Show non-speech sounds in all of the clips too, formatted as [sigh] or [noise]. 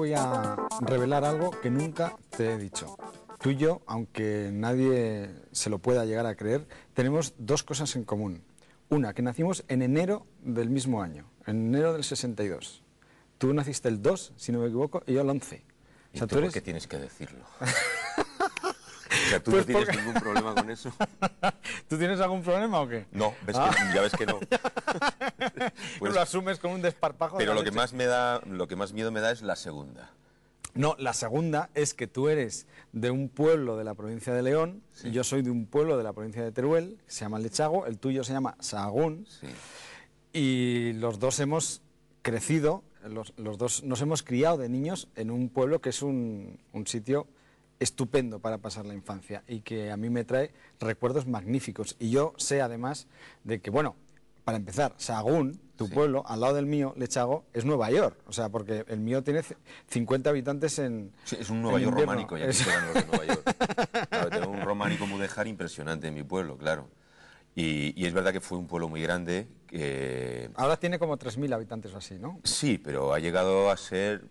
voy a revelar algo que nunca te he dicho. Tú y yo, aunque nadie se lo pueda llegar a creer, tenemos dos cosas en común. Una, que nacimos en enero del mismo año, en enero del 62. Tú naciste el 2, si no me equivoco, y yo el 11. ¿Y o sea, tú, tienes que decirlo? [laughs] O sea, tú pues no tienes ningún problema con eso. [laughs] ¿Tú tienes algún problema o qué? No, ah. ya ves que no. [laughs] [laughs] pues, lo asumes con un desparpajo. Pero lo que más me da, lo que más miedo me da es la segunda. No, la segunda es que tú eres de un pueblo de la provincia de León, yo soy de un pueblo de la provincia de Teruel, se llama Lechago, el tuyo se llama Sahagún, y los dos hemos crecido, los, dos nos hemos criado de niños en un pueblo que es un sitio estupendo para pasar la infancia y que a mí me trae recuerdos magníficos. Y yo sé además de que, bueno, para empezar, Sagún, tu pueblo, al lado del mío, Lechago, es Nueva York. O sea, porque el mío tiene 50 habitantes en. Sí, es un Nueva York románico, ya que es... los de Nueva York. [laughs] tengo un románico mudéjar impresionante en mi pueblo, claro. Y, es verdad que fue un pueblo muy grande. Ahora tiene como 3.000 habitantes o así, ¿no? Sí, pero ha llegado a ser.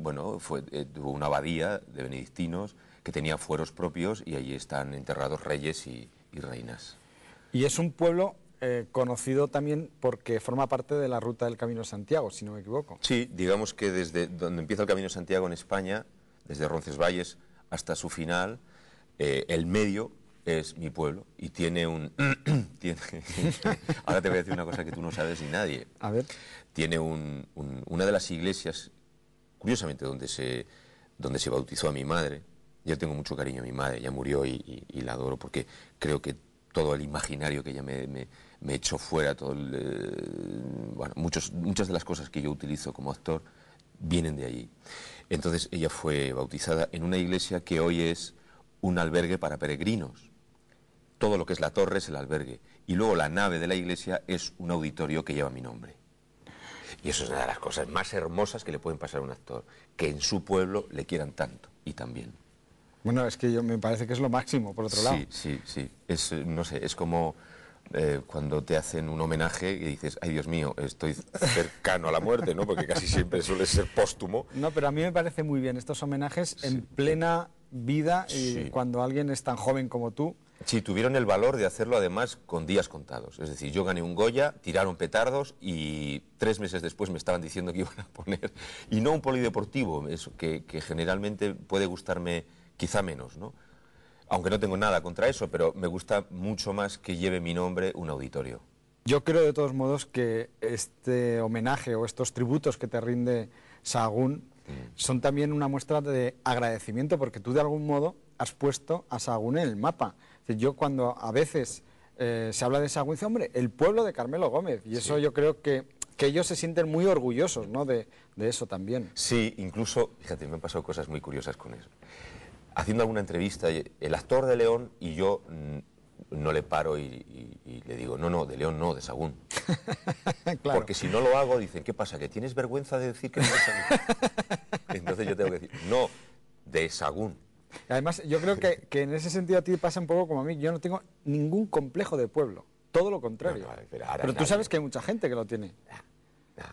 Bueno, fue, eh, tuvo una abadía de benedictinos que tenía fueros propios y allí están enterrados reyes y reinas. Y es un pueblo eh, conocido también porque forma parte de la ruta del Camino Santiago, si no me equivoco. Sí, digamos que desde donde empieza el Camino Santiago en España, desde Roncesvalles hasta su final, eh, el medio es mi pueblo y tiene un... [coughs] [coughs] ahora te voy a decir una cosa que tú no sabes ni nadie. A ver. Tiene una de las iglesias, curiosamente, donde se, donde se bautizó a mi madre. Yo tengo mucho cariño a mi madre, ya murió y, la adoro porque creo que todo el imaginario que ella me me echo fuera todo el, eh, bueno, muchas de las cosas que yo utilizo como actor vienen de allí. Entonces ella fue bautizada en una iglesia que hoy es un albergue para peregrinos. Todo lo que es la torre es el albergue. Y luego la nave de la iglesia es un auditorio que lleva mi nombre. Y eso es una de las cosas más hermosas que le pueden pasar a un actor, que en su pueblo le quieran tanto y también. Bueno, es que yo, me parece que es lo máximo, por otro lado. Sí, sí, sí. Es, eh, no sé, es como eh, cuando te hacen un homenaje y dices, ay Dios mío, estoy cercano a la muerte, ¿no? Porque casi siempre suele ser póstumo. No, pero a mí me parece muy bien estos homenajes en plena vida cuando alguien es tan joven como tú. Sí, tuvieron el valor de hacerlo además con días contados. Es decir, yo gané un Goya, tiraron petardos y tres meses después me estaban diciendo que iban a poner. Y no un polideportivo, eso que, que generalmente puede gustarme quizá menos, ¿no? aunque no tengo nada contra eso, pero me gusta mucho más que lleve mi nombre un auditorio. Yo creo de todos modos que este homenaje o estos tributos que te rinde Sahagún mm. son también una muestra de agradecimiento porque tú de algún modo has puesto a Sahagún en el mapa. yo cuando a veces eh, se habla de Sahagún, dice, hombre, el pueblo de Carmelo Gómez. Y eso yo creo que, ellos se sienten muy orgullosos de, de eso también. Sí, incluso, fíjate, me han pasado cosas muy curiosas con eso haciendo alguna entrevista, el actor de León y yo mm, no le paro y, le digo, no, no, de León no, de Sagún. [laughs] Porque si no lo hago, dicen, ¿qué pasa? ¿Que tienes vergüenza de decir que no de Sagún? [laughs] Entonces yo tengo que decir, no, de Sagún. Además, yo creo que, en ese sentido a ti pasa un poco como a mí. Yo no tengo ningún complejo de pueblo, todo lo contrario. pero, tú sabes que hay mucha gente que lo tiene. Ah,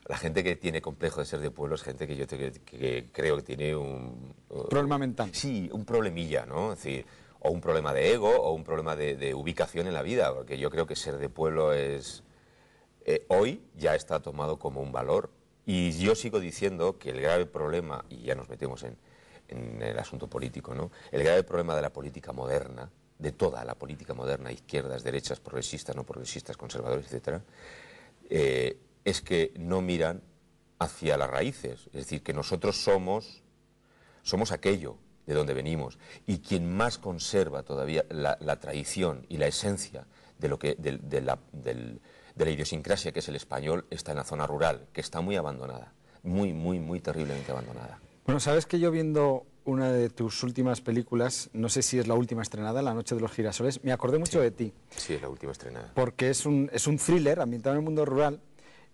la gente que tiene complejo de ser de pueblo es gente que yo creo que tiene un... Problema mental. Sí, un problemilla, ¿no? Es decir, o un problema de ego o un problema de, ubicación en la vida, porque yo creo que ser de pueblo es... Eh, hoy ya está tomado como un valor y yo sigo diciendo que el grave problema, y ya nos metemos en, el asunto político, ¿no? El grave problema de la política moderna, de toda la política moderna, izquierdas, derechas, progresistas, no progresistas, conservadores, etc., es que no miran hacia las raíces, es decir, que nosotros somos, somos aquello de donde venimos y quien más conserva todavía la, traición tradición y la esencia de, lo que, de, la, idiosincrasia que es el español está en la zona rural, que está muy abandonada, muy, muy, muy terriblemente abandonada. Bueno, sabes que yo viendo una de tus últimas películas, no sé si es la última estrenada, La Noche de los Girasoles, me acordé mucho de ti. Sí, es la última estrenada. Porque es es un thriller ambientado en el mundo rural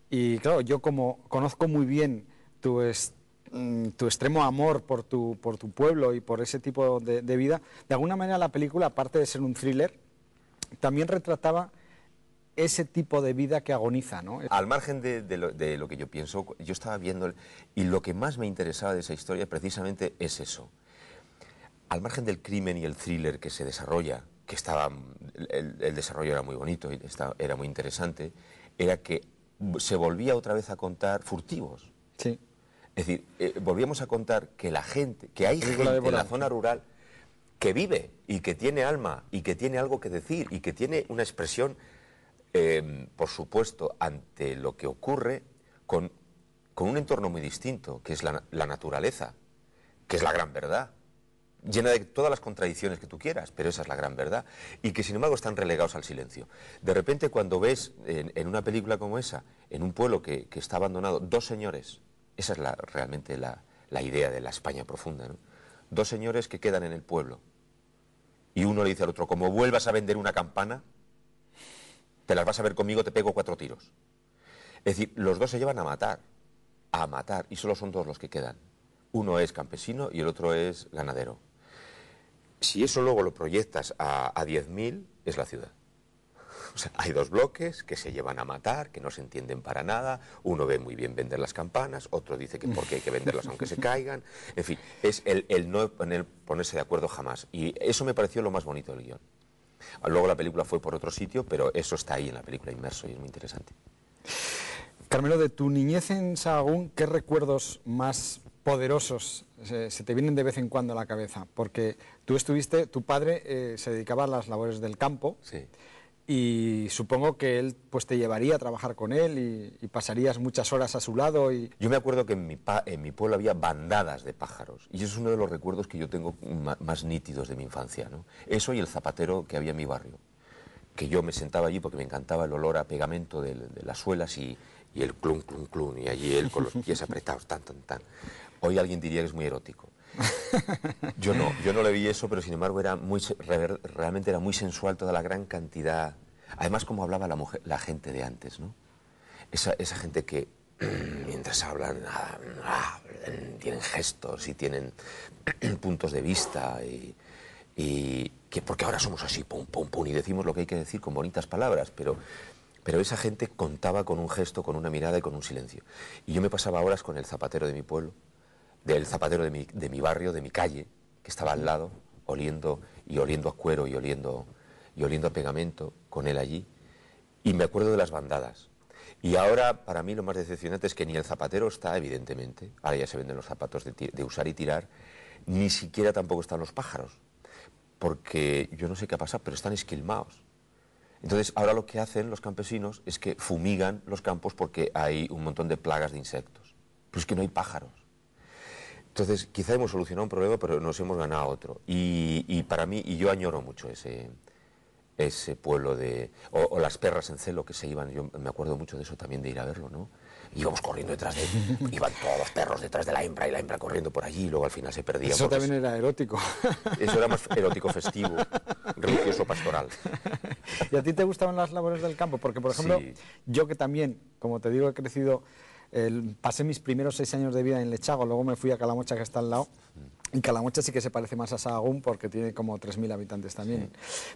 y claro, yo como conozco muy bien tu, es, mm, tu extremo amor por tu, por tu pueblo y por ese tipo de, vida, de alguna manera la película, aparte de ser un thriller, también retrataba ese tipo de vida que agoniza, ¿no? Al margen de, lo, que yo pienso, yo estaba viendo, y lo que más me interesaba de esa historia precisamente es eso. Al margen del crimen y el thriller que se desarrolla, que estaba, el, el desarrollo era muy bonito, y estaba, era muy interesante, era que se volvía otra vez a contar furtivos. Sí. Es decir, eh, volvíamos a contar que la gente, que hay gente en la zona rural que vive y que tiene alma y que tiene algo que decir y que tiene una expresión, em, por supuesto, ante lo que ocurre con, con, un entorno muy distinto, que es la naturaleza, que es la gran verdad llena de todas las contradicciones que tú quieras, pero esa es la gran verdad, y que sin embargo están relegados al silencio. De repente cuando ves en, una película como esa, en un pueblo que, está abandonado, dos señores, esa es realmente la, idea de la España profunda, dos señores que quedan en el pueblo, y uno le dice al otro, como vuelvas a vender una campana, te las vas a ver conmigo, te pego cuatro tiros. Es decir, los dos se llevan a matar, a matar, y solo son dos los que quedan. Uno es campesino y el otro es ganadero. Si eso luego lo proyectas a, a 10.000, es la ciudad. [laughs] O sea, hay dos bloques que se llevan a matar, que no se entienden para nada. Uno ve muy bien vender las campanas, otro dice que porque hay que venderlas aunque se caigan. En fin, es el, no ponerse de acuerdo jamás. Y eso me pareció lo más bonito del guión. Luego la película fue por otro sitio, pero eso está ahí en la película inmerso y es muy interesante. Carmelo, de tu niñez en Sahagún, ¿qué recuerdos más poderosos se, te vienen de vez en cuando a la cabeza, porque tú estuviste, tu padre eh, se dedicaba a las labores del campo y supongo que él pues te llevaría a trabajar con él y, pasarías muchas horas a su lado. Y... Yo me acuerdo que en mi, en mi pueblo había bandadas de pájaros y eso es uno de los recuerdos que yo tengo más nítidos de mi infancia, Eso y el zapatero que había en mi barrio que yo me sentaba allí porque me encantaba el olor a pegamento de, las suelas y, y el clun, clun, clun, y allí él con los pies apretados, tan, tan, tan. Hoy alguien diría que es muy erótico. [laughs] Yo no, yo no le vi eso, pero sin embargo era muy, realmente era muy sensual toda la gran cantidad. Además, como hablaba la, gente de antes, ¿no? Esa, gente que [clears throat] mientras hablan, ah, ah, tienen gestos y tienen [clears throat] puntos de vista y, que porque ahora somos así, pum, pum, pum, y decimos lo que hay que decir con bonitas palabras, pero, pero esa gente contaba con un gesto, con una mirada y con un silencio. Y yo me pasaba horas con el zapatero de mi pueblo, del zapatero de mi, barrio, de mi calle, que estaba al lado, oliendo y oliendo a cuero y oliendo, y oliendo a pegamento con él allí. Y me acuerdo de las bandadas. Y ahora, para mí, lo más decepcionante es que ni el zapatero está, evidentemente, ahora ya se venden los zapatos de, de usar y tirar, ni siquiera tampoco están los pájaros, porque yo no sé qué ha pasado, pero están esquilmados. Entonces, ahora lo que hacen los campesinos es que fumigan los campos porque hay un montón de plagas de insectos. Pero es que no hay pájaros. Entonces, quizá hemos solucionado un problema, pero nos hemos ganado otro. Y, para mí, y yo añoro mucho ese, ese pueblo de... O, las perras en celo que se iban, yo me acuerdo mucho de eso también, de ir a verlo, ¿no? Íbamos corriendo detrás de... [laughs] iban todos los perros detrás de la hembra y la hembra corriendo por allí y luego al final se perdía. Eso también era erótico. [laughs] Eso era más erótico festivo, [laughs] religioso pastoral. ¿Y a ti te gustaban las labores del campo? Porque, por ejemplo, yo que también, como te digo, he crecido pasé mis primeros seis años de vida en Lechago, luego me fui a Calamocha, que está al lado. Mm. Y Calamocha sí que se parece más a Sahagún porque tiene como 3.000 habitantes también.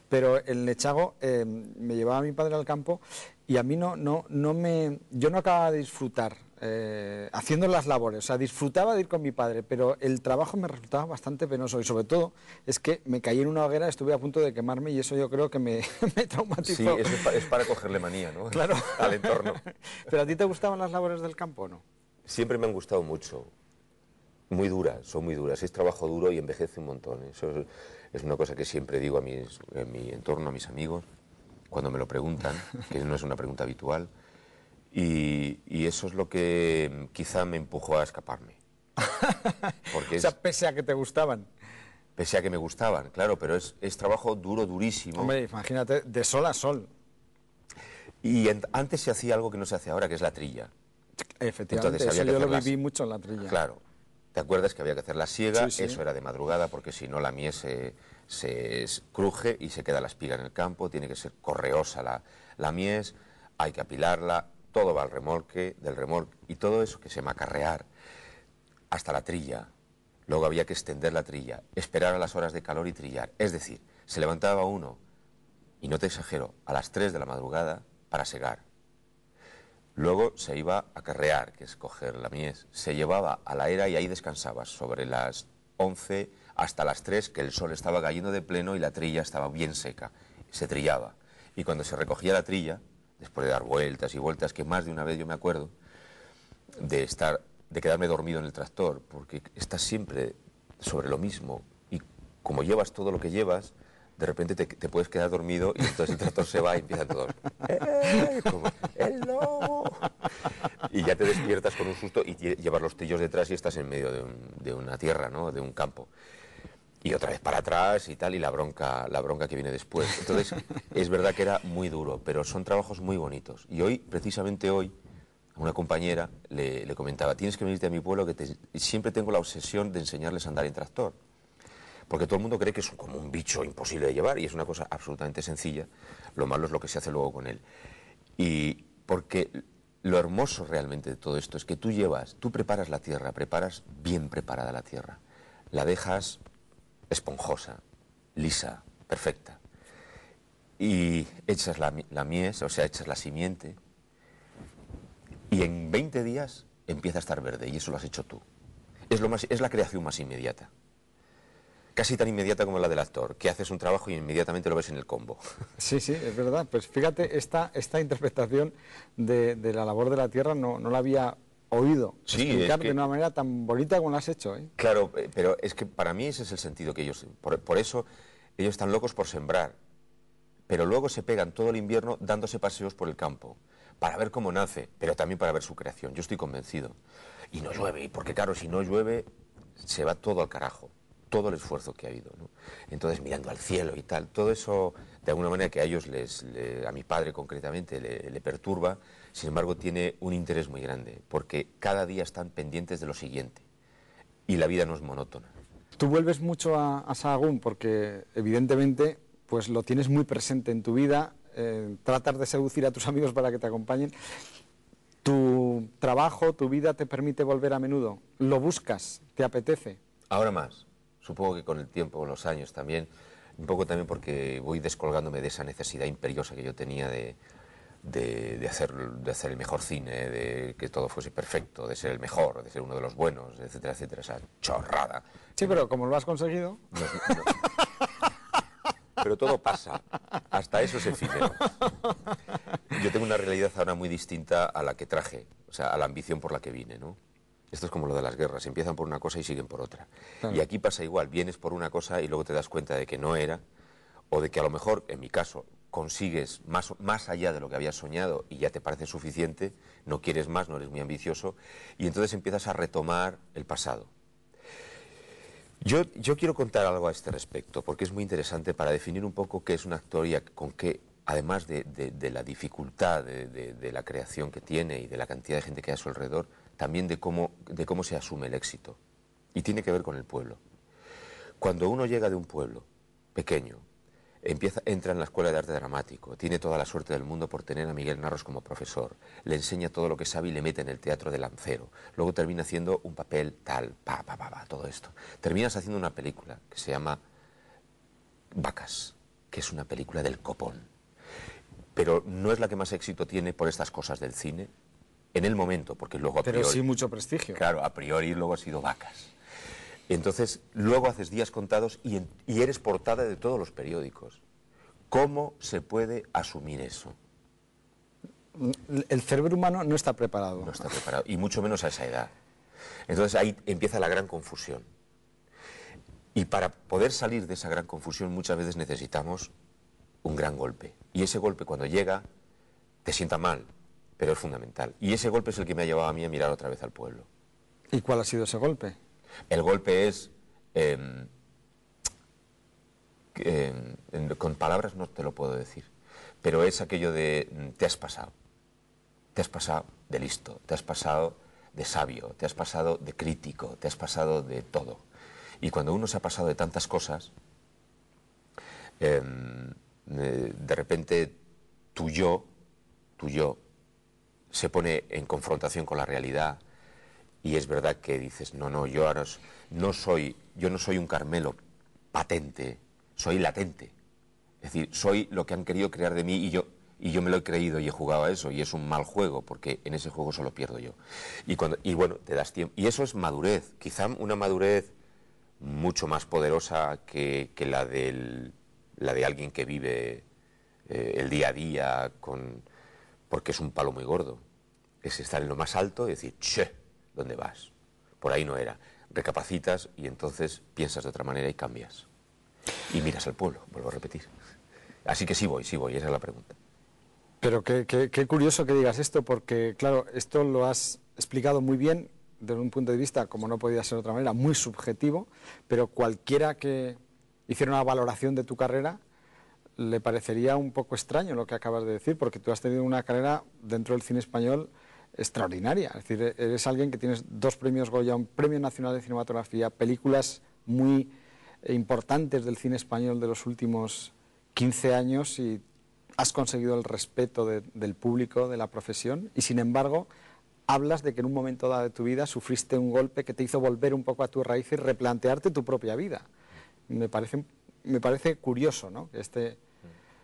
Pero en Lechago eh, me llevaba mi padre al campo y a mí no, no, no me... Yo no acababa de disfrutar eh, haciendo las labores. O sea, disfrutaba de ir con mi padre, pero el trabajo me resultaba bastante penoso y sobre todo es que me caí en una hoguera, estuve a punto de quemarme y eso yo creo que me, [laughs] traumatizó. Sí, es, para cogerle manía, ¿no? Claro. [laughs] Al entorno. [laughs] ¿Pero a ti te gustaban las labores del campo o no? Siempre me han gustado mucho. Muy duras, son muy duras. Es trabajo duro y envejece un montón. Eso es, una cosa que siempre digo a mi entorno, a mis amigos, cuando me lo preguntan, que no es una pregunta habitual. Y, eso es lo que mm, quizá me empujó a escaparme. [laughs] Porque o sea, pese a que te gustaban. Pese a que me gustaban, claro, pero es, trabajo duro, durísimo. Hombre, imagínate, de sol a sol. Y antes se hacía algo que no se hace ahora, que es la trilla. Efectivamente, yo lo viví mucho en la trilla. Claro. ¿Te acuerdas que había que hacer la siega? Eso era de madrugada, porque si no la mies se, cruje y se queda la espiga en el campo. Tiene que ser correosa la, la mies, hay que apilarla, todo va al remolque, del remolque, y todo eso que se macarrear hasta la trilla. Luego había que extender la trilla, esperar a las horas de calor y trillar. Es decir, se levantaba uno, y no te exagero, a las 3 de la madrugada para segar. Luego se iba a carrear, que es coger la mies. Se llevaba a la era y ahí descansaba... sobre las 11 hasta las 3, que el sol estaba cayendo de pleno y la trilla estaba bien seca. Se trillaba. Y cuando se recogía la trilla, después de dar vueltas y vueltas, que más de una vez yo me acuerdo de estar, de quedarme dormido en el tractor, porque estás siempre sobre lo mismo y como llevas todo lo que llevas, de repente te, puedes quedar dormido y entonces el tractor se va y empiezan todos. ¡Eh! [laughs] ¡El [laughs] Y ya te despiertas con un susto y llevas los tellos detrás y estás en medio de, de una tierra, ¿no? De un campo y otra vez para atrás y tal, y la bronca, la bronca que viene después. Entonces, [laughs] es verdad que era muy duro, pero son trabajos muy bonitos. Y hoy, precisamente hoy, una compañera le, comentaba, tienes que venirte a mi pueblo que te, siempre tengo la obsesión de enseñarles a andar en tractor. Porque todo el mundo cree que es como un bicho imposible de llevar y es una cosa absolutamente sencilla. Lo malo es lo que se hace luego con él. Y porque lo hermoso realmente de todo esto es que tú llevas, tú preparas la tierra, preparas bien preparada la tierra. La dejas esponjosa, lisa, perfecta. Y echas la, la mies, o sea, echas la simiente, y en 20 días empieza a estar verde, y eso lo has hecho tú. Es, lo más, es la creación más inmediata. Casi tan inmediata como la del actor, que haces un trabajo y inmediatamente lo ves en el combo. [laughs] Sí, sí, es verdad. Pues fíjate, esta, esta interpretación de, la labor de la tierra no, no la había oído. Sí, de una manera tan bonita como lo has hecho. ¿eh? Claro, eh, pero es que para mí ese es el sentido que ellos. Por, eso ellos están locos por sembrar, pero luego se pegan todo el invierno dándose paseos por el campo para ver cómo nace, pero también para ver su creación. Yo estoy convencido. Y no llueve, porque claro, si no llueve, se va todo al carajo, todo el esfuerzo que ha habido. Entonces, mirando al cielo y tal, todo eso, de alguna manera que a ellos, a mi padre concretamente, le, le perturba, sin embargo tiene un interés muy grande, porque cada día están pendientes de lo siguiente y la vida no es monótona. Tú vuelves mucho a, Sahagún porque evidentemente pues lo tienes muy presente en tu vida, eh, tratas de seducir a tus amigos para que te acompañen. ¿Tu trabajo, tu vida te permite volver a menudo? ¿Lo buscas? ¿Te apetece? Ahora más. Supongo que con el tiempo, con los años también, un poco también porque voy descolgándome de esa necesidad imperiosa que yo tenía de de, hacer, de hacer el mejor cine, de que todo fuese perfecto, de ser el mejor, de ser uno de los buenos, etcétera, etcétera, esa chorrada. Sí, pero como lo has conseguido... Pero todo pasa, hasta eso es cine Yo tengo una realidad ahora muy distinta a la que traje, o sea, a la ambición por la que vine, ¿no? Esto es como lo de las guerras, empiezan por una cosa y siguen por otra. Y aquí pasa igual, vienes por una cosa y luego te das cuenta de que no era, o de que a lo mejor, en mi caso, consigues más, más allá de lo que habías soñado y ya te parece suficiente, no quieres más, no eres muy ambicioso, y entonces empiezas a retomar el pasado. Yo, quiero contar algo a este respecto, porque es muy interesante para definir un poco qué es una actoría con qué, además de, la dificultad de, la creación que tiene y de la cantidad de gente que hay a su alrededor, también de cómo, de cómo se asume el éxito. Y tiene que ver con el pueblo. Cuando uno llega de un pueblo pequeño, Empieza, entra en la Escuela de Arte Dramático, tiene toda la suerte del mundo por tener a Miguel Narros como profesor, le enseña todo lo que sabe y le mete en el teatro de Lancero, luego termina haciendo un papel tal, pa, pa, pa, pa, todo esto. Terminas haciendo una película que se llama Vacas, que es una película del copón, pero no es la que más éxito tiene por estas cosas del cine, en el momento, porque luego a priori... Pero sí mucho prestigio. Claro, a priori luego ha sido Vacas. Entonces, luego haces días contados y, eres portada de todos los periódicos. ¿Cómo se puede asumir eso? El cerebro humano no está preparado. No está preparado, y mucho menos a esa edad. Entonces ahí empieza la gran confusión. Y para poder salir de esa gran confusión muchas veces necesitamos un gran golpe. Y ese golpe cuando llega te sienta mal, pero es fundamental. Y ese golpe es el que me ha llevado a mí a mirar otra vez al pueblo. ¿Y cuál ha sido ese golpe? El golpe es, em, em, con palabras no te lo puedo decir, pero es aquello de mm, te has pasado, te has pasado de listo, te has pasado de sabio, te has pasado de crítico, te has pasado de todo. Y cuando uno se ha pasado de tantas cosas, em, eh, de repente tu yo, tu yo, se pone en confrontación con la realidad, y es verdad que dices, no, no, yo no soy, yo no soy un Carmelo patente, soy latente. Es decir, soy lo que han querido crear de mí y yo, y yo me lo he creído y he jugado a eso y es un mal juego porque en ese juego solo pierdo yo. Y, cuando, y bueno, te das tiempo. Y eso es madurez, quizá una madurez mucho más poderosa que, la, la de alguien que vive eh, el día a día con, porque es un palo muy gordo. Es estar en lo más alto y decir, che, dónde vas. Por ahí no era. Recapacitas y entonces piensas de otra manera y cambias. Y miras al pueblo, vuelvo a repetir. Así que sí voy, sí voy, esa es la pregunta. Pero qué, curioso que digas esto, porque claro, esto lo has explicado muy bien desde un punto de vista, como no podía ser de otra manera, muy subjetivo, pero cualquiera que hiciera una valoración de tu carrera le parecería un poco extraño lo que acabas de decir, porque tú has tenido una carrera dentro del cine español extraordinaria. Es decir, eres alguien que tienes dos premios Goya, un premio nacional de cinematografía, películas muy importantes del cine español de los últimos 15 años y has conseguido el respeto del público, de la profesión, y sin embargo hablas de que en un momento dado de tu vida sufriste un golpe que te hizo volver un poco a tu raíces y replantearte tu propia vida. Me parece, me parece curioso, ¿no? Este...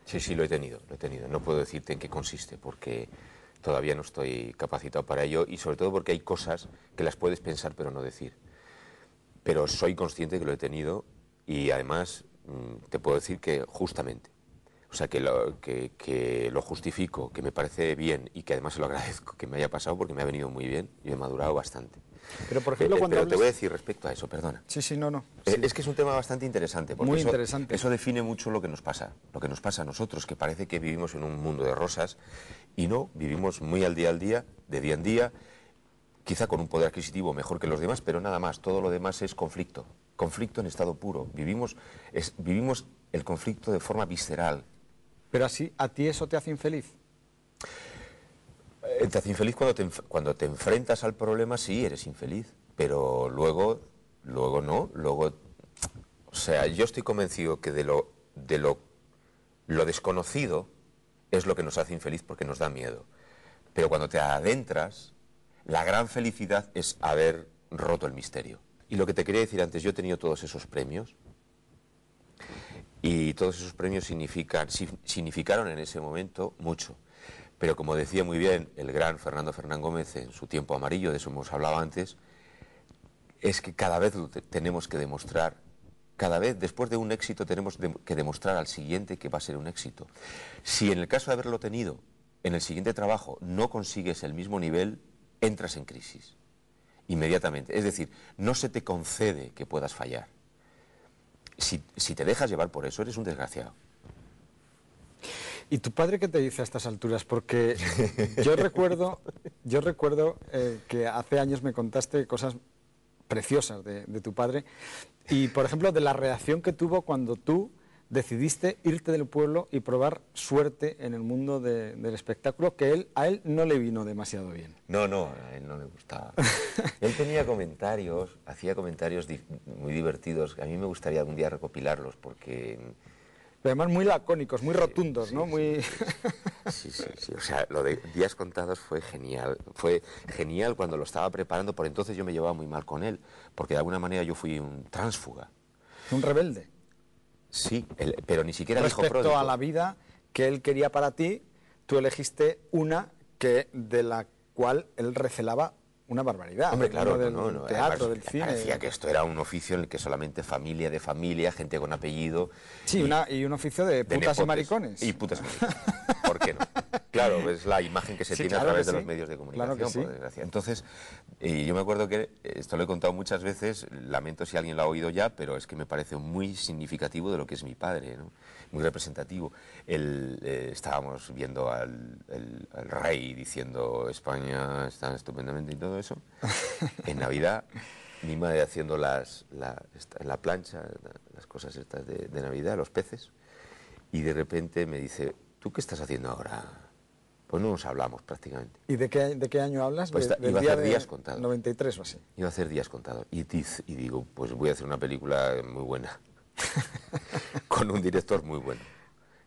Sí, sí, lo he tenido, lo he tenido. No puedo decirte en qué consiste, porque todavía no estoy capacitado para ello y sobre todo porque hay cosas que las puedes pensar pero no decir. Pero soy consciente que lo he tenido y además mm, te puedo decir que justamente, o sea, que lo, que, lo justifico, que me parece bien y que además lo agradezco que me haya pasado porque me ha venido muy bien y he madurado bastante. Pero por eh, ejemplo, eh, te voy a decir respecto a eso, perdona. Sí, sí, no, no. Eh, es que es un tema bastante interesante. Porque Muy interesante. Eso, define mucho lo que nos pasa, lo que nos pasa a nosotros, que parece que vivimos en un mundo de rosas y no, vivimos muy al día al día, de día en día, quizá con un poder adquisitivo mejor que los demás, pero nada más, todo lo demás es conflicto, conflicto en estado puro. Vivimos, vivimos el conflicto de forma visceral. Pero así, ¿a ti eso te hace infeliz? te hace infeliz cuando te, cuando te enfrentas al problema, sí, eres infeliz, pero luego, luego no, luego... O sea, yo estoy convencido que de lo, de lo, lo desconocido es lo que nos hace infeliz porque nos da miedo. Pero cuando te adentras, la gran felicidad es haber roto el misterio. Y lo que te quería decir antes, yo he tenido todos esos premios y todos esos premios significan, significaron en ese momento mucho pero como decía muy bien el gran Fernando Fernán Gómez en su tiempo amarillo, de eso hemos hablado antes, es que cada vez tenemos que demostrar, cada vez después de un éxito tenemos que demostrar al siguiente que va a ser un éxito. Si en el caso de haberlo tenido, en el siguiente trabajo no consigues el mismo nivel, entras en crisis inmediatamente. Es decir, no se te concede que puedas fallar. si te dejas llevar por eso, eres un desgraciado. ¿Y tu padre qué te dice a estas alturas? Porque yo [laughs] recuerdo, yo recuerdo eh, que hace años me contaste cosas preciosas de, tu padre y, por ejemplo, de la reacción que tuvo cuando tú decidiste irte del pueblo y probar suerte en el mundo del espectáculo, que él, a él no le vino demasiado bien. No, no, a él no le gustaba. él tenía comentarios, hacía comentarios muy divertidos. A mí me gustaría algún día recopilarlos porque pero además muy lacónicos, muy rotundos, ¿no? Sí, muy... Sí, sí, sí. O sea, lo de Días Contados fue genial. Fue genial cuando lo estaba preparando. Por entonces yo me llevaba muy mal con él, porque de alguna manera yo fui un tránsfuga. ¿Un rebelde? Sí, pero ni siquiera Respecto toda a la vida que él quería para ti, tú elegiste una que de la cual él recelaba una barbaridad. Hombre, claro, no, no, teatro, del cine. Parecía que esto era un oficio en el que solamente familia de familia, gente con apellido. Sí, y, una, y un oficio de, putas y maricones. Y putas y maricones. ¿Por qué no? [laughs] Claro, es la imagen que se tiene a través de los medios de comunicación, por desgracia. Entonces, yo me acuerdo que, esto lo he contado muchas veces, lamento si alguien lo ha oído ya, pero es que me parece muy significativo de lo que es mi padre, muy representativo. Eh, estábamos viendo al, rey diciendo España está estupendamente y todo eso. [laughs] en Navidad, mi madre haciendo las, la, plancha, las cosas estas de, de Navidad, los peces, y de repente me dice, ¿tú qué estás haciendo ahora? pues no nos hablamos prácticamente. ¿Y de qué, de qué año hablas? Pues de, a hacer días contados. 93 o así. Iba a hacer días contados. Y, y digo, pues voy a hacer una película muy buena, [laughs] con un director muy bueno,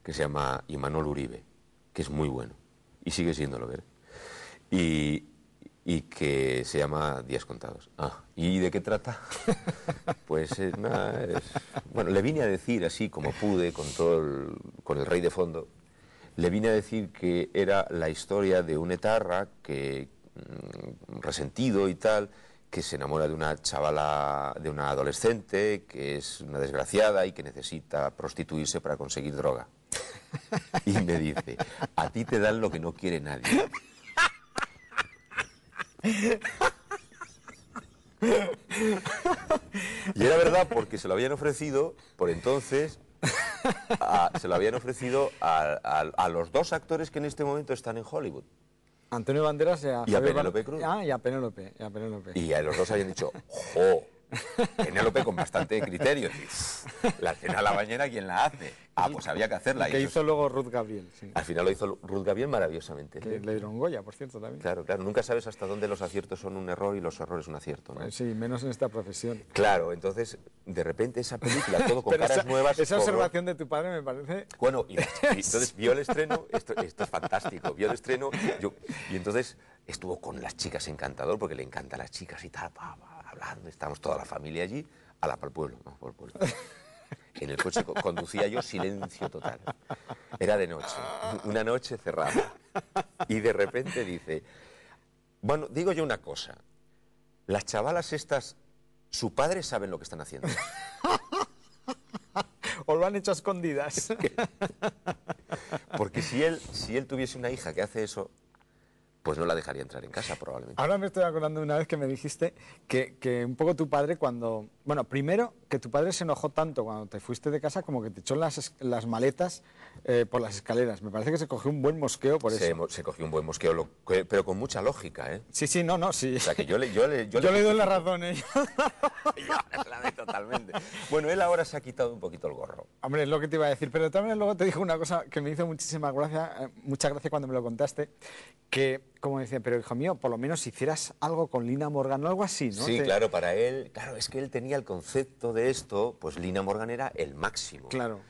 que se llama Imanol Uribe, que es muy bueno, y sigue siéndolo, ver Y, y que se llama Días Contados. Ah, ¿y de qué trata? [laughs] pues eh, nada, Bueno, le vine a decir así como pude, con, todo con el rey de fondo, le vine a decir que era la historia de un etarra que mm, resentido y tal, que se enamora de una chavala, de una adolescente, que es una desgraciada y que necesita prostituirse para conseguir droga. Y me dice, a ti te dan lo que no quiere nadie. Y era verdad porque se lo habían ofrecido por entonces Ah, se lo habían ofrecido a, los dos actores que en este momento están en Hollywood. Antonio Banderas y a, Penélope Cruz. Ah, y a Penélope, y a Y a los dos habían dicho, ¡jo! Penélope con bastante criterio. La cena a la bañera, ¿quién la hace? Ah, pues había que hacerla. Que hizo luego Ruth Gabriel. Al final lo hizo Ruth Gabriel maravillosamente. le dieron Goya, por cierto, también. Claro, claro. Nunca sabes hasta dónde los aciertos son un error y los errores un acierto. ¿no? Pues sí, menos en esta profesión. Claro, entonces, de repente esa película, [laughs] todo con caras nuevas. Esa observación de tu padre me parece. Bueno, [laughs] entonces vio el estreno, esto, es fantástico, vio el estreno, y entonces estuvo con las chicas encantador, porque le encantan las chicas y tal, hablando, estábamos toda la familia allí, a la, para el pueblo, En el coche conducía yo silencio total. Era de noche, una noche cerrada. Y de repente dice, bueno, digo yo una cosa, las chavalas estas, su padre saben lo que están haciendo. o lo han hecho a escondidas. [laughs] Porque si él, si él tuviese una hija que hace eso, pues no la dejaría entrar en casa probablemente. Ahora me estoy acordando una vez que me dijiste que, un poco tu padre cuando... Bueno, primero que tu padre se enojó tanto cuando te fuiste de casa como que te echó las, las maletas eh, por las escaleras. Me parece que se cogió un buen mosqueo por eso. Se cogió un buen mosqueo, pero con mucha lógica, ¿eh? Sí, sí, no, no, sí. O sea, que yo le, yo le, yo, [laughs] le, doy la razón, ¿eh? [laughs] yo la doy totalmente. Bueno, él ahora se ha quitado un poquito el gorro. Hombre, es lo que te iba a decir, pero también luego te dijo una cosa que me hizo muchísima gracia, muchas eh, mucha gracia cuando me lo contaste, que como decía, pero hijo mío, por lo menos hicieras algo con Lina Morgan o algo así, ¿no? Sí, claro, para él, claro, es que él tenía el concepto de esto, pues Lina Morgan era el máximo. Claro.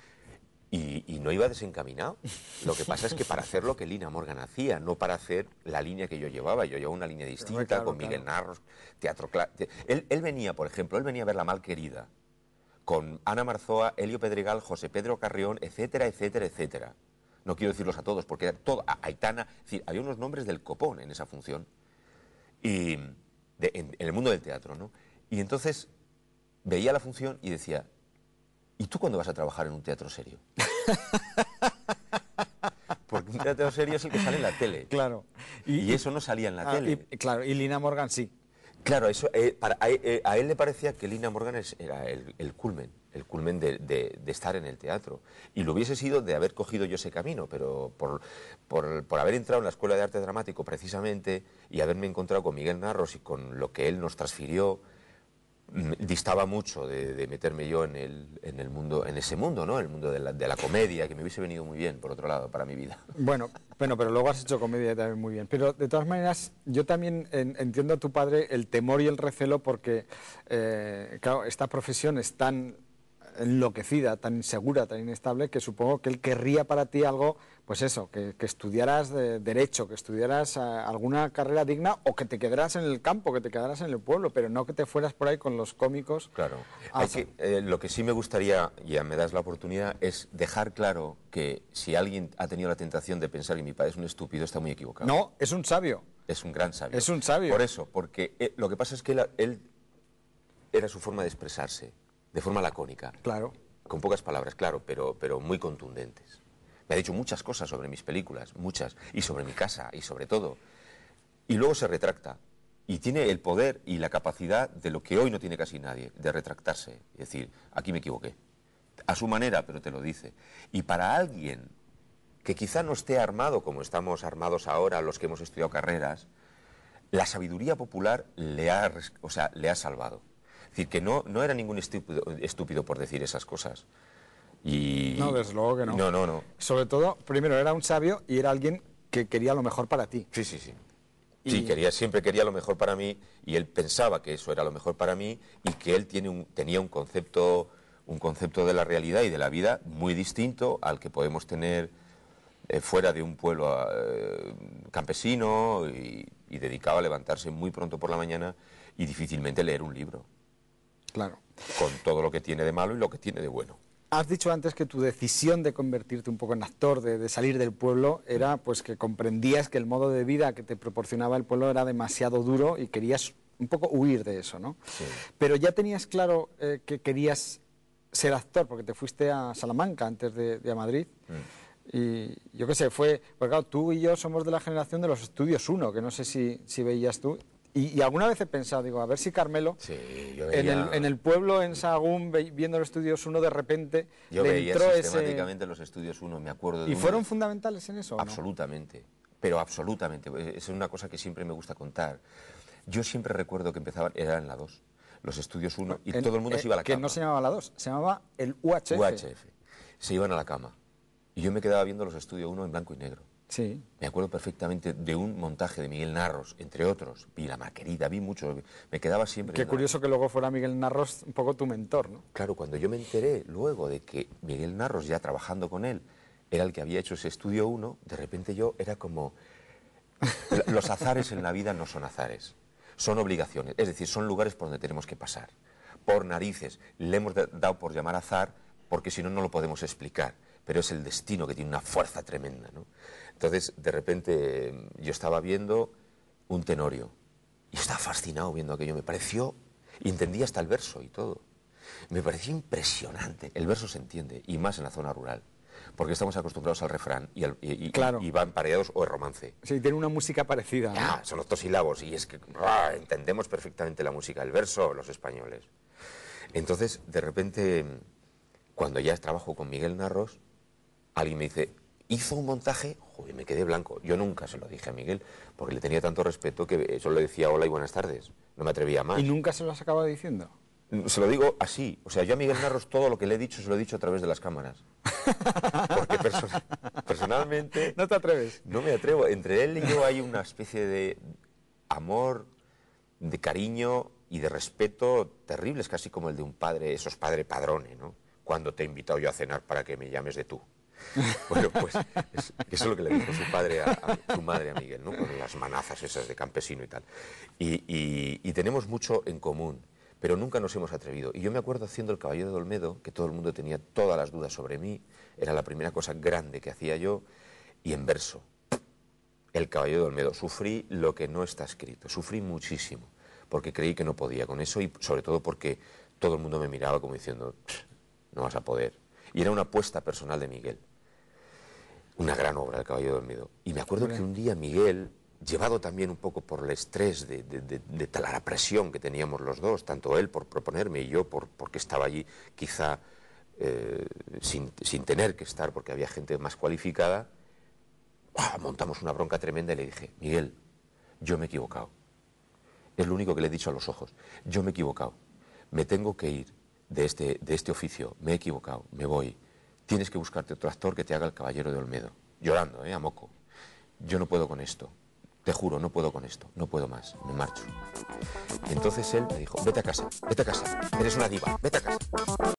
Y, no iba desencaminado. Lo que pasa es que para hacer lo que Lina Morgan hacía, no para hacer la línea que yo llevaba. Yo llevaba una línea distinta con Miguel Narros, teatro... Él, venía, por ejemplo, él venía a ver La Malquerida con Ana Marzoa, Elio Pedregal, José Pedro Carrión, etcétera, etcétera, etcétera no quiero decirlos a todos, porque era todo, Aitana, había unos nombres del copón en esa función, y en, el mundo del teatro, ¿no? Y entonces veía la función y decía, ¿y tú cuándo vas a trabajar en un teatro serio? [laughs] porque un teatro serio es el que sale en la tele. Claro. Y, eso no salía en la ah, tele. Y, claro, y Lina Morgan sí. Claro, eso, eh, eh, eh, a él le parecía que Lina Morgan era el culmen el culmen de, estar en el teatro. Y lo hubiese sido de haber cogido yo ese camino, pero por, haber entrado en la Escuela de Arte Dramático precisamente y haberme encontrado con Miguel Narros y con lo que él nos transfirió, distaba mucho de, meterme yo en el, mundo, en ese mundo, ¿no? El mundo de la, comedia, que me hubiese venido muy bien, por otro lado, para mi vida. [laughs] Bueno, bueno, pero luego has hecho comedia también muy bien. Pero de todas maneras, yo también entiendo a tu padre el temor y el recelo porque, eh, claro, esta profesión es tan enloquecida, tan insegura, tan inestable, que supongo que él querría para ti algo, pues eso, que, que estudiaras derecho, que estudiaras eh, alguna carrera digna o que te quedaras en el campo, que te quedaras en el pueblo, pero no que te fueras por ahí con los cómicos. Claro. Eh, lo que sí me gustaría, ya me das la oportunidad, es dejar claro que si alguien ha tenido la tentación de pensar que mi padre es un estúpido, está muy equivocado. No, es un sabio. Es un gran sabio. Es un sabio. Por eso, porque eh, lo que pasa es que él era su forma de expresarse de forma lacónica. Claro. Con pocas palabras, claro, pero, pero muy contundentes. Me ha dicho muchas cosas sobre mis películas, muchas, y sobre mi casa, y sobre todo. Y luego se retracta. Y tiene el poder y la capacidad de lo que hoy no tiene casi nadie, de retractarse. Es decir, aquí me equivoqué. A su manera, pero te lo dice. Y para alguien que quizá no esté armado como estamos armados ahora los que hemos estudiado carreras, la sabiduría popular le o le ha salvado. Es decir, que no, no era ningún estúpido, por decir esas cosas. Y... No, desde luego que no. No, no, no. Sobre todo, primero, era un sabio y era alguien que quería lo mejor para ti. Sí, sí, sí. Sí, quería, siempre quería lo mejor para mí y él pensaba que eso era lo mejor para mí y que él tiene un, tenía un concepto, un concepto de la realidad y de la vida muy distinto al que podemos tener eh, fuera de un pueblo eh, campesino y dedicado a levantarse muy pronto por la mañana y difícilmente leer un libro. Claro. Con todo lo que tiene de malo y lo que tiene de bueno. Has dicho antes que tu decisión de convertirte un poco en actor, de, salir del pueblo, era pues que comprendías que el modo de vida que te proporcionaba el pueblo era demasiado duro y querías un poco huir de eso, ¿no? Pero ya tenías claro eh, que querías ser actor, porque te fuiste a Salamanca antes de, a Madrid. Mm. Y yo qué sé, fue. Porque claro, tú y yo somos de la generación de los estudios uno, que no sé si, si veías tú. Y, alguna vez he pensado, digo, a ver si Carmelo, en, el, pueblo, en Sahagún, viendo los estudios 1, de repente yo veía entró sistemáticamente los estudios 1, me acuerdo. De ¿Y fueron fundamentales en eso? Absolutamente, pero absolutamente. Es una cosa que siempre me gusta contar. Yo siempre recuerdo que empezaban, en la 2, los estudios 1, y todo el mundo eh, se iba a la cama. no se llamaba la 2, se llamaba el UHF. UHF. Se iban a la cama. Y yo me quedaba viendo los estudios 1 en blanco y negro. Sí. Me acuerdo perfectamente de un montaje de Miguel Narros, entre otros. Vi La Maquerida, vi mucho. Me quedaba siempre. Qué curioso que luego fuera Miguel Narros un poco tu mentor, ¿no? Claro, cuando yo me enteré luego de que Miguel Narros, ya trabajando con él, era el que había hecho ese estudio uno, de repente yo era como. Los azares en la vida no son azares, son obligaciones. Es decir, son lugares por donde tenemos que pasar. Por narices. Le hemos dado por llamar azar porque si no, no lo podemos explicar pero es el destino que tiene una fuerza tremenda. ¿no? Entonces, de repente, yo estaba viendo un tenorio y estaba fascinado viendo aquello. Me pareció, entendía hasta el verso y todo. Me pareció impresionante. El verso se entiende, y más en la zona rural porque estamos acostumbrados al refrán y, van pareados o el romance. Sí, tiene una música parecida. Ya, son los dos sílabos y es que entendemos perfectamente la música, el verso, los españoles. Entonces, de repente, cuando ya trabajo con Miguel Narros, alguien me dice, hizo un montaje, joder, me quedé blanco. Yo nunca se lo dije a Miguel, porque le tenía tanto respeto que solo le decía hola y buenas tardes. No me atrevía más. ¿Y nunca se lo has acabado diciendo? Se lo digo así. O sea, yo a Miguel Narros todo lo que le he dicho se lo he dicho a través de las cámaras. Porque personalmente... [laughs] No te atreves. No me atrevo. Entre él y yo hay una especie de amor, de cariño y de respeto terribles, casi como el de un padre, esos padre padrones, ¿no? Cuando te he invitado yo a cenar para que me llames de tú. [laughs] Bueno, pues eso es lo que le dijo su padre a, su madre a Miguel, ¿no? Con las manazas esas de campesino y tal. Y, y tenemos mucho en común, pero nunca nos hemos atrevido. Y yo me acuerdo haciendo El Caballero de Olmedo, que todo el mundo tenía todas las dudas sobre mí, era la primera cosa grande que hacía yo, y en verso. El Caballero de Olmedo. Sufrí lo que no está escrito, sufrí muchísimo, porque creí que no podía con eso y sobre todo porque todo el mundo me miraba como diciendo, no vas a poder. Y era una apuesta personal de Miguel. Una gran obra, El caballo dormido. Y me acuerdo que un día Miguel, llevado también un poco por el estrés de, de, tal la presión que teníamos los dos, tanto él por proponerme y yo por, porque estaba allí quizá eh, sin, tener que estar porque había gente más cualificada, montamos una bronca tremenda y le dije, Miguel, yo me he equivocado. Es lo único que le he dicho a los ojos. Yo me he equivocado. Me tengo que ir de este, de este oficio. Me he equivocado. Me voy tienes que buscarte otro actor que te haga el caballero de Olmedo, llorando, ¿eh? a moco. Yo no puedo con esto, te juro, no puedo con esto, no puedo más, me marcho. entonces él me dijo, vete a casa, vete a casa, eres una diva, vete a casa.